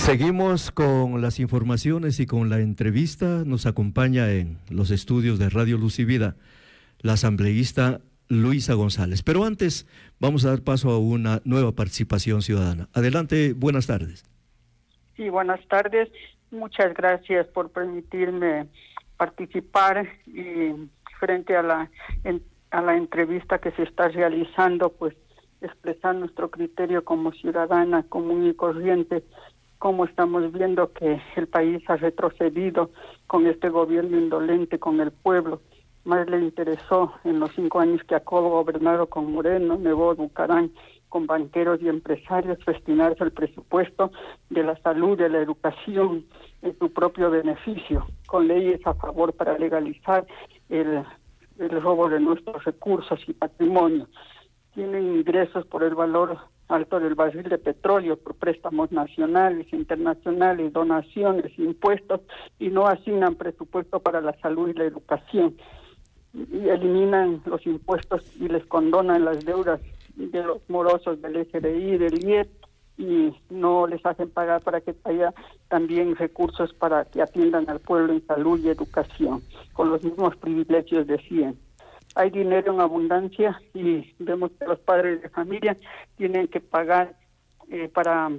Seguimos con las informaciones y con la entrevista. Nos acompaña en los estudios de Radio Luz Vida la asambleísta Luisa González. Pero antes vamos a dar paso a una nueva participación ciudadana. Adelante, buenas tardes. Sí, buenas tardes. Muchas gracias por permitirme participar y frente a la, a la entrevista que se está realizando, pues expresar nuestro criterio como ciudadana común y corriente cómo estamos viendo que el país ha retrocedido con este gobierno indolente, con el pueblo. Más le interesó en los cinco años que acabó gobernado con Moreno, Nebo, Bucarán, con banqueros y empresarios, destinarse el presupuesto de la salud, de la educación, en su propio beneficio, con leyes a favor para legalizar el, el robo de nuestros recursos y patrimonio. Tienen ingresos por el valor alto del barril de petróleo por préstamos nacionales, internacionales, donaciones, impuestos y no asignan presupuesto para la salud y la educación. Y eliminan los impuestos y les condonan las deudas de los morosos del SRI, del IEP y no les hacen pagar para que haya también recursos para que atiendan al pueblo en salud y educación, con los mismos privilegios de siempre hay dinero en abundancia y vemos que los padres de familia tienen que pagar eh, para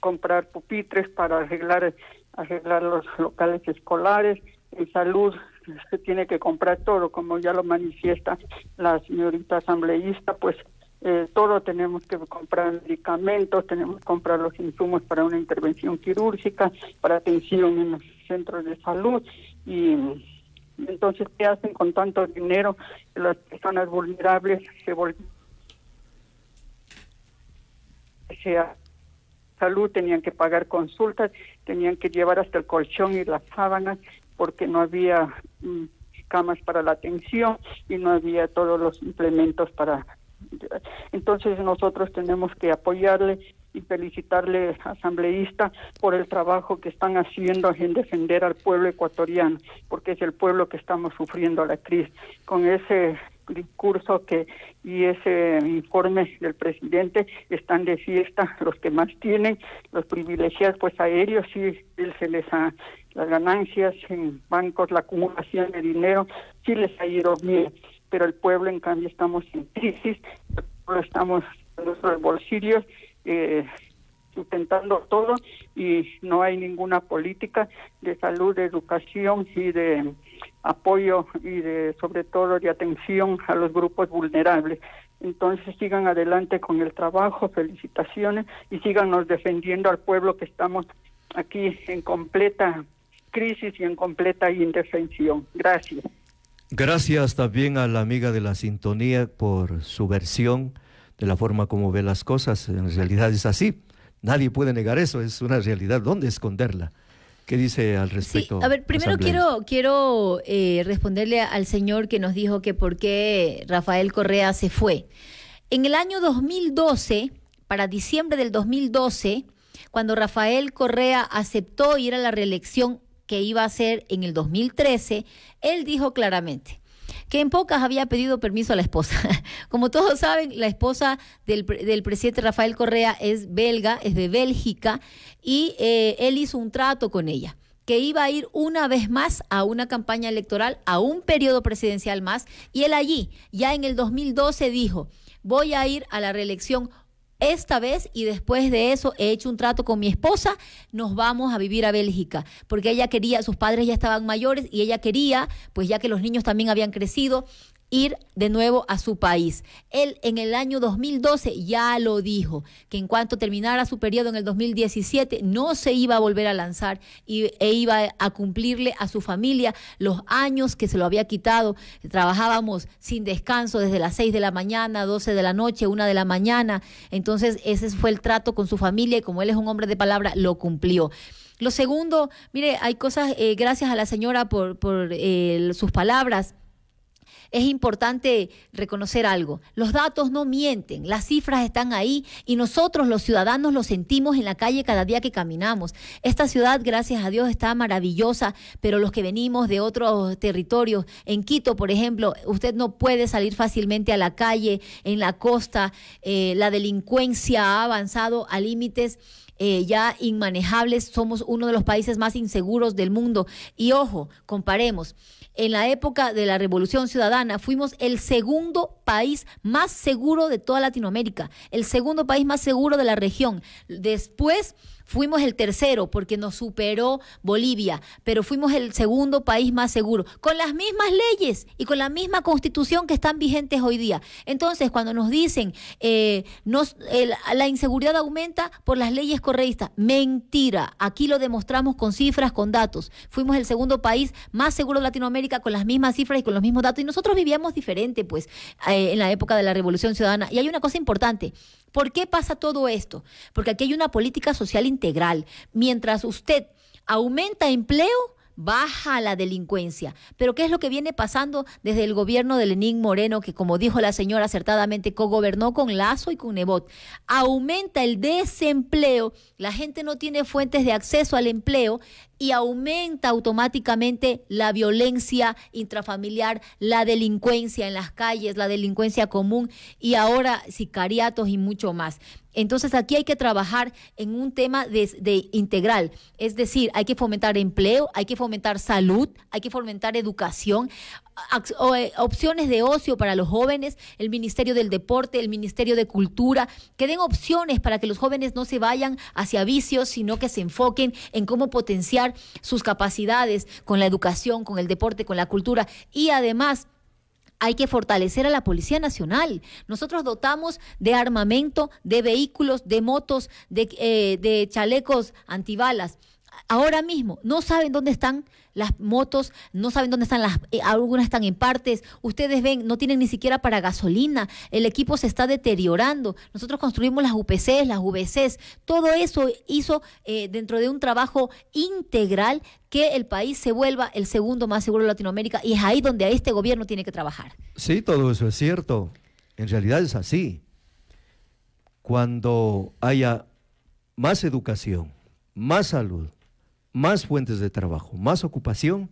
comprar pupitres, para arreglar arreglar los locales escolares, en salud se tiene que comprar todo, como ya lo manifiesta la señorita asambleísta, pues eh, todo tenemos que comprar medicamentos, tenemos que comprar los insumos para una intervención quirúrgica, para atención en los centros de salud y entonces, ¿qué hacen con tanto dinero? Las personas vulnerables se a sea salud, tenían que pagar consultas, tenían que llevar hasta el colchón y las sábanas porque no había mm, camas para la atención y no había todos los implementos para entonces nosotros tenemos que apoyarle y felicitarle, asambleísta, por el trabajo que están haciendo en defender al pueblo ecuatoriano, porque es el pueblo que estamos sufriendo la crisis. Con ese discurso que y ese informe del presidente están de fiesta los que más tienen, los privilegiados pues a ellos sí se les ha las ganancias en bancos, la acumulación de dinero sí les ha ido bien, pero el pueblo en cambio estamos en crisis, estamos en nuestros bolsillos sustentando eh, todo y no hay ninguna política de salud, de educación y de apoyo y de sobre todo de atención a los grupos vulnerables. Entonces sigan adelante con el trabajo, felicitaciones y síganos defendiendo al pueblo que estamos aquí en completa crisis y en completa indefensión. Gracias. Gracias también a la amiga de la sintonía por su versión de la forma como ve las cosas. En realidad es así. Nadie puede negar eso, es una realidad. ¿Dónde esconderla? ¿Qué dice al respecto? Sí, a ver, primero quiero, quiero eh, responderle al señor que nos dijo que por qué Rafael Correa se fue. En el año 2012, para diciembre del 2012, cuando Rafael Correa aceptó ir a la reelección que iba a hacer en el 2013, él dijo claramente, que en pocas había pedido permiso a la esposa. Como todos saben, la esposa del, presidente Rafael Correa es belga, es de Bélgica, y eh, él hizo un trato con ella que iba a ir una vez más a una campaña electoral, a un periodo presidencial más, y él allí, ya en el 2012, dijo, voy a ir a la reelección esta vez y después de eso he hecho un trato con mi esposa, nos vamos a vivir a Bélgica, porque ella quería, sus padres ya estaban mayores y ella quería, pues ya que los niños también habían crecido, ir de nuevo a su país. Él en el año 2012 ya lo dijo, que en cuanto terminara su periodo en el 2017 no se iba a volver a lanzar y, e iba a cumplirle a su familia los años que se lo había quitado. Trabajábamos sin descanso desde las 6 de la mañana, 12 de la noche, 1 de la mañana. Entonces ese fue el trato con su familia y como él es un hombre de palabra, lo cumplió. Lo segundo, mire, hay cosas, eh, gracias a la señora por, eh, sus palabras es importante reconocer algo. Los datos no mienten, las cifras están ahí y nosotros los ciudadanos lo sentimos en la calle cada día que caminamos. Esta ciudad, gracias a Dios, está maravillosa, pero los que venimos de otros territorios, en Quito, por ejemplo, usted no puede salir fácilmente a la calle, en la costa, eh, la delincuencia ha avanzado a límites. Eh, ya inmanejables, somos uno de los países más inseguros del mundo. Y ojo, comparemos, en la época de la Revolución Ciudadana fuimos el segundo país más seguro de toda Latinoamérica, el segundo país más seguro de la región. Después Fuimos el tercero porque nos superó Bolivia, pero fuimos el segundo país más seguro, con las mismas leyes y con la misma constitución que están vigentes hoy día. Entonces, cuando nos dicen eh, la inseguridad aumenta por las leyes correístas, mentira. Aquí lo demostramos con cifras, con datos. Fuimos el segundo país más seguro de Latinoamérica con las mismas cifras y con los mismos datos. Y nosotros vivíamos diferente, pues, eh, en la época de la Revolución Ciudadana. Y hay una cosa importante. ¿Por qué pasa todo esto? Porque aquí hay una política social integral. Mientras usted aumenta empleo, baja la delincuencia. Pero ¿qué es lo que viene pasando desde el gobierno de Lenín Moreno, que como dijo la señora acertadamente, cogobernó con Lazo y con Nebot? Aumenta el desempleo, la gente no tiene fuentes de acceso al empleo y aumenta automáticamente la violencia intrafamiliar, la delincuencia en las calles, la delincuencia común y ahora sicariatos y mucho más. Entonces aquí hay que trabajar en un tema de, integral, es decir, hay que fomentar empleo, hay que fomentar salud, hay que fomentar educación, eh, opciones de ocio para los jóvenes, el Ministerio del Deporte, el Ministerio de Cultura, que den opciones para que los jóvenes no se vayan hacia vicios, sino que se enfoquen en cómo potenciar sus capacidades con la educación, con el deporte, con la cultura y además hay que fortalecer a la Policía Nacional. Nosotros dotamos de armamento, de vehículos, de motos, de, eh, chalecos antibalas ahora mismo no saben dónde están las motos, no saben dónde están las, eh, algunas están en partes, ustedes ven, no tienen ni siquiera para gasolina, el equipo se está deteriorando, nosotros construimos las UPCs, las VCs, todo eso hizo eh, dentro de un trabajo integral que el país se vuelva el segundo más seguro de Latinoamérica y es ahí donde este gobierno tiene que trabajar. Sí, todo eso es cierto, en realidad es así. Cuando haya más educación, más salud, más fuentes de trabajo, más ocupación,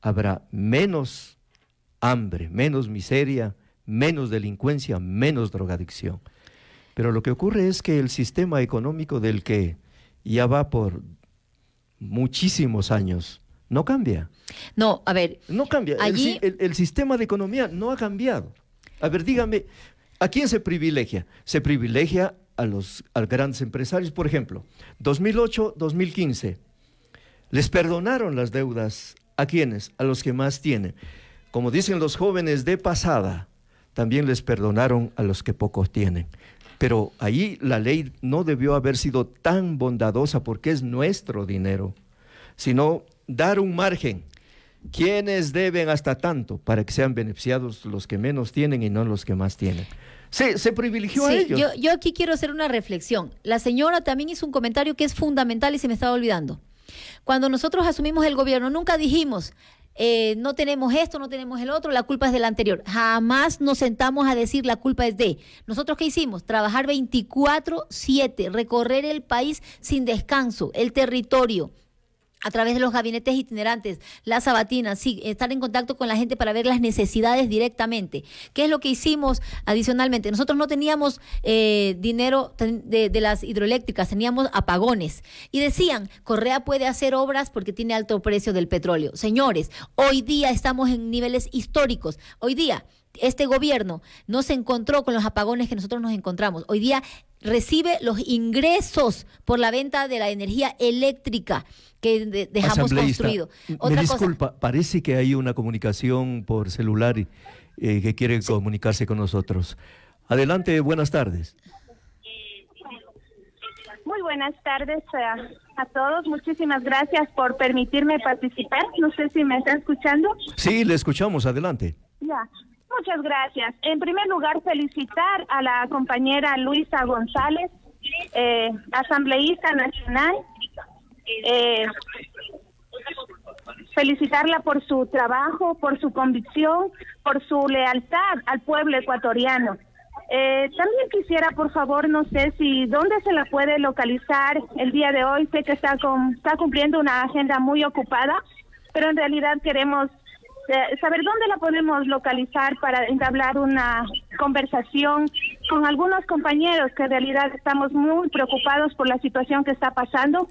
habrá menos hambre, menos miseria, menos delincuencia, menos drogadicción. Pero lo que ocurre es que el sistema económico del que ya va por muchísimos años no cambia. No, a ver. No cambia. El, sistema de economía no ha cambiado. A ver, dígame, ¿a quién se privilegia? Se privilegia a los grandes empresarios. Por ejemplo, 2008-2015 les perdonaron las deudas a quienes, a los que más tienen. Como dicen los jóvenes de pasada, también les perdonaron a los que pocos tienen. Pero ahí la ley no debió haber sido tan bondadosa porque es nuestro dinero, sino dar un margen. ¿Quiénes deben hasta tanto para que sean beneficiados los que menos tienen y no los que más tienen? Sí, se privilegió yo aquí quiero hacer una reflexión. La señora también hizo un comentario que es fundamental y se me estaba olvidando. Cuando nosotros asumimos el gobierno, nunca dijimos, eh, no tenemos esto, no tenemos el otro, la culpa es del anterior. Jamás nos sentamos a decir la culpa es de. Nosotros qué hicimos? Trabajar 24/7, recorrer el país sin descanso, el territorio a través de los gabinetes itinerantes, las sabatinas, sí, estar en contacto con la gente para ver las necesidades directamente. ¿Qué es lo que hicimos adicionalmente? Nosotros no teníamos eh, dinero de, de, las hidroeléctricas, teníamos apagones. Y decían, Correa puede hacer obras porque tiene alto precio del petróleo. Señores, hoy día estamos en niveles históricos. Hoy día... Este gobierno no se encontró con los apagones que nosotros nos encontramos. Hoy día recibe los ingresos por la venta de la energía eléctrica que dejamos construido. me disculpa, parece que hay una comunicación por celular eh, que quiere comunicarse con nosotros. Adelante, buenas tardes. Muy buenas tardes a, todos. Muchísimas gracias por permitirme participar. No sé si me está escuchando. Sí, le escuchamos. Adelante. Ya. Muchas gracias. En primer lugar, felicitar a la compañera Luisa González, eh, asambleísta nacional. Eh, felicitarla por su trabajo, por su convicción, por su lealtad al pueblo ecuatoriano. Eh, también quisiera, por favor, no sé si dónde se la puede localizar el día de hoy. Sé que está, está cumpliendo una agenda muy ocupada, pero en realidad queremos eh, saber dónde la podemos localizar para entablar una conversación con algunos compañeros que en realidad estamos muy preocupados por la situación que está pasando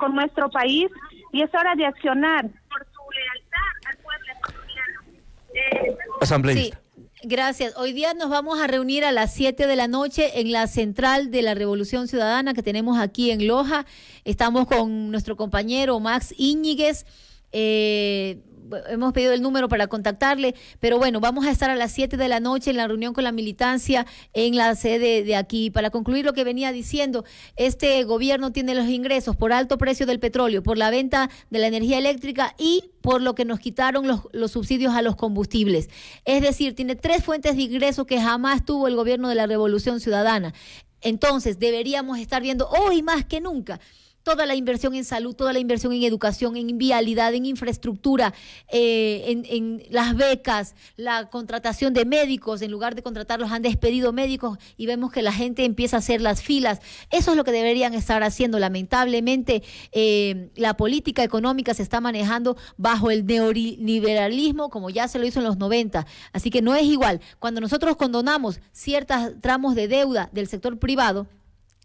con, nuestro país y es hora de accionar. Por su lealtad al pueblo Asambleísta. gracias. Hoy día nos vamos a reunir a las 7 de la noche en la central de la Revolución Ciudadana que tenemos aquí en Loja. Estamos con nuestro compañero Max Íñiguez. Eh, hemos pedido el número para contactarle, pero bueno, vamos a estar a las 7 de la noche en la reunión con la militancia en la sede de aquí. Para concluir lo que venía diciendo, este gobierno tiene los ingresos por alto precio del petróleo, por la venta de la energía eléctrica y por lo que nos quitaron los, los subsidios a los combustibles. Es decir, tiene tres fuentes de ingresos que jamás tuvo el gobierno de la Revolución Ciudadana. Entonces, deberíamos estar viendo hoy más que nunca toda la inversión en salud, toda la inversión en educación, en vialidad, en infraestructura, eh, en, las becas, la contratación de médicos, en lugar de contratarlos han despedido médicos y vemos que la gente empieza a hacer las filas. Eso es lo que deberían estar haciendo. Lamentablemente, eh, la política económica se está manejando bajo el neoliberalismo, como ya se lo hizo en los 90. Así que no es igual. Cuando nosotros condonamos ciertos tramos de deuda del sector privado,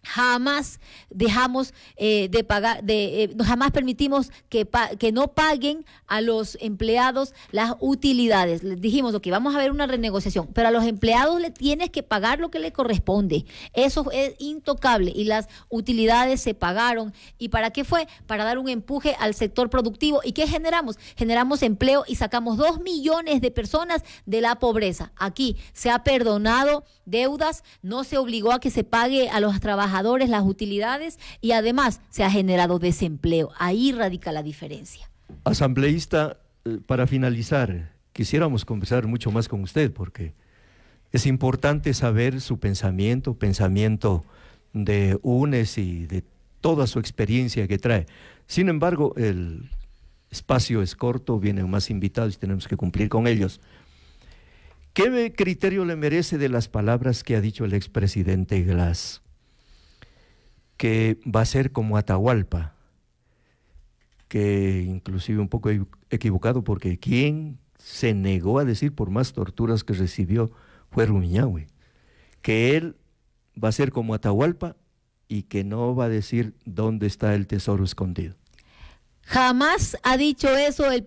jamás dejamos eh, de pagar, de, eh, jamás permitimos que, que no paguen a los empleados las utilidades. Les dijimos, ok, vamos a ver una renegociación, pero a los empleados le tienes que pagar lo que le corresponde. Eso es intocable y las utilidades se pagaron. ¿Y para qué fue? Para dar un empuje al sector productivo. ¿Y qué generamos? Generamos empleo y sacamos dos millones de personas de la pobreza. Aquí se ha perdonado deudas, no se obligó a que se pague a los trabajadores las utilidades y además se ha generado desempleo. Ahí radica la diferencia. Asambleísta, eh, para finalizar, quisiéramos conversar mucho más con usted porque es importante saber su pensamiento, pensamiento de UNES y de toda su experiencia que trae. Sin embargo, el espacio es corto, vienen más invitados y tenemos que cumplir con ellos. ¿Qué criterio le merece de las palabras que ha dicho el expresidente Glass? que va a ser como Atahualpa, que inclusive un poco equivocado porque quien se negó a decir por más torturas que recibió fue Rumiñahui, que él va a ser como Atahualpa y que no va a decir dónde está el tesoro escondido. Jamás ha dicho eso el,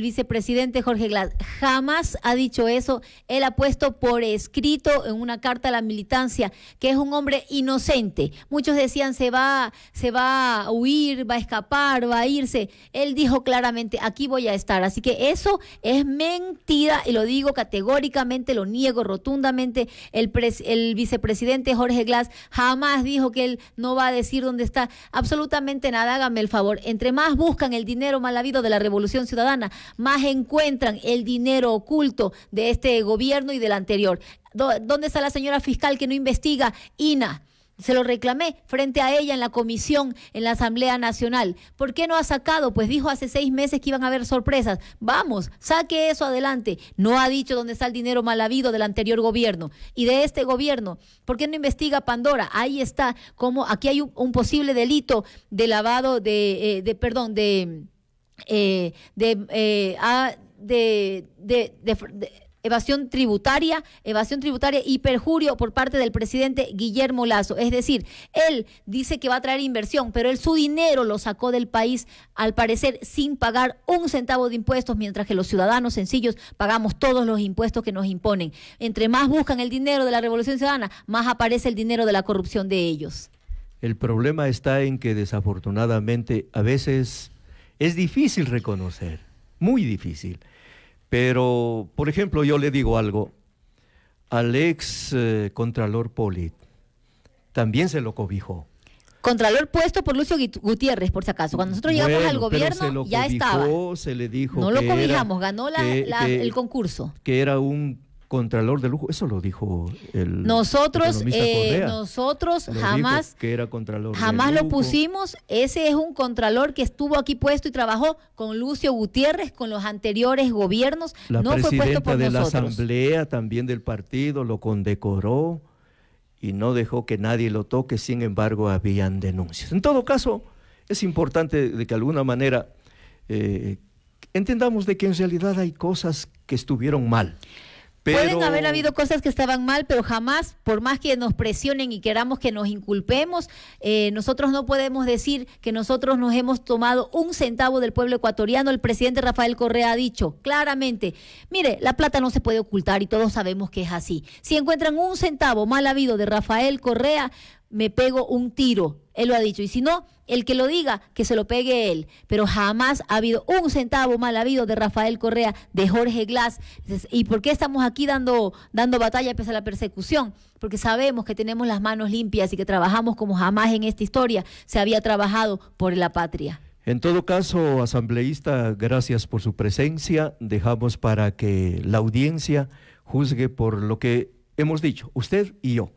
vicepresidente Jorge Glass. Jamás ha dicho eso. Él ha puesto por escrito en una carta a la militancia que es un hombre inocente. Muchos decían se va, se va a huir, va a escapar, va a irse. Él dijo claramente aquí voy a estar. Así que eso es mentira y lo digo categóricamente, lo niego rotundamente. El, el vicepresidente Jorge Glass jamás dijo que él no va a decir dónde está absolutamente nada. Hágame el favor. Entre más busca buscan el dinero mal habido de la Revolución Ciudadana, más encuentran el dinero oculto de este gobierno y del anterior. ¿Dónde está la señora fiscal que no investiga INA? se lo reclamé frente a ella en la comisión, en la Asamblea Nacional. ¿Por qué no ha sacado? Pues dijo hace seis meses que iban a haber sorpresas. Vamos, saque eso adelante. No ha dicho dónde está el dinero mal habido del anterior gobierno y de este gobierno. ¿Por qué no investiga Pandora? Ahí está, como aquí hay un, posible delito de lavado de, eh, perdón, eh, eh, ah, de, de, de, de evasión tributaria, evasión tributaria y perjurio por parte del presidente Guillermo Lazo. Es decir, él dice que va a traer inversión, pero él su dinero lo sacó del país, al parecer, sin pagar un centavo de impuestos, mientras que los ciudadanos sencillos pagamos todos los impuestos que nos imponen. Entre más buscan el dinero de la Revolución Ciudadana, más aparece el dinero de la corrupción de ellos. El problema está en que desafortunadamente a veces es difícil reconocer, muy difícil pero, por ejemplo, yo le digo algo al ex eh, Contralor Polit, también se lo cobijó. Contralor puesto por Lucio Gutiérrez, por si acaso. Cuando nosotros llegamos al gobierno, ya estaba. Se le dijo. No lo cobijamos, ganó la, el concurso. Que era un contralor de lujo. Eso lo dijo el nosotros eh, nosotros jamás jamás lo pusimos. Ese es un contralor que estuvo aquí puesto y trabajó con Lucio Gutiérrez, con los anteriores gobiernos. no fue puesto por de la asamblea también del partido lo condecoró y no dejó que nadie lo toque. Sin embargo, habían denuncias. En todo caso, es importante de que de alguna manera eh, entendamos de que en realidad hay cosas que estuvieron mal. Pueden haber habido cosas que estaban mal, pero jamás, por más que nos presionen y queramos que nos inculpemos, eh, nosotros no podemos decir que nosotros nos hemos tomado un centavo del pueblo ecuatoriano. El presidente Rafael Correa ha dicho claramente, mire, la plata no se puede ocultar y todos sabemos que es así. Si encuentran un centavo mal habido de Rafael Correa, me pego un tiro. Él lo ha dicho. Y si no, el que lo diga, que se lo pegue él. Pero jamás ha habido un centavo mal habido de Rafael Correa, de Jorge Glass. ¿Y por qué estamos aquí dando, dando batalla pese a la persecución? Porque sabemos que tenemos las manos limpias y que trabajamos como jamás en esta historia se había trabajado por la patria. En todo caso, asambleísta, gracias por su presencia. Dejamos para que la audiencia juzgue por lo que hemos dicho, usted y yo.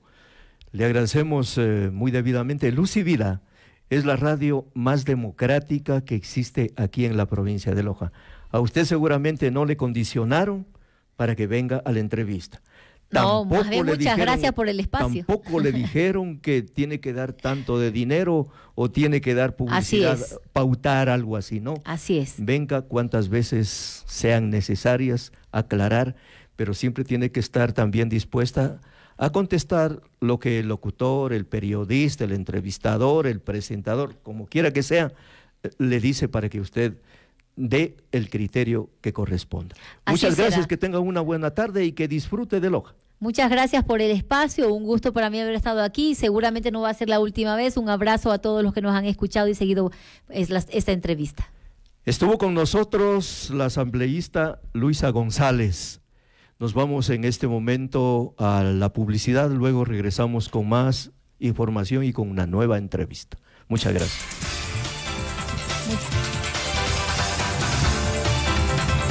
Le agradecemos eh, muy debidamente. Luz y Vida es la radio más democrática que existe aquí en la provincia de Loja. A usted seguramente no le condicionaron para que venga a la entrevista. no, muchas gracias por el espacio. Tampoco le dijeron que tiene que dar tanto de dinero o tiene que dar publicidad, pautar algo así, ¿no? Así es. Venga cuantas veces sean necesarias, aclarar, pero siempre tiene que estar también dispuesta a contestar lo que el locutor, el periodista, el entrevistador, el presentador, como quiera que sea, le dice para que usted dé el criterio que corresponda. Muchas gracias, que tenga una buena tarde y que disfrute de Loja. Muchas gracias por el espacio, un gusto para mí haber estado aquí, seguramente no va a ser la última vez, un abrazo a todos los que nos han escuchado y seguido esta entrevista. Estuvo con nosotros la asambleísta Luisa González. Nos vamos en este momento a la publicidad, luego regresamos con más información y con una nueva entrevista. Muchas gracias.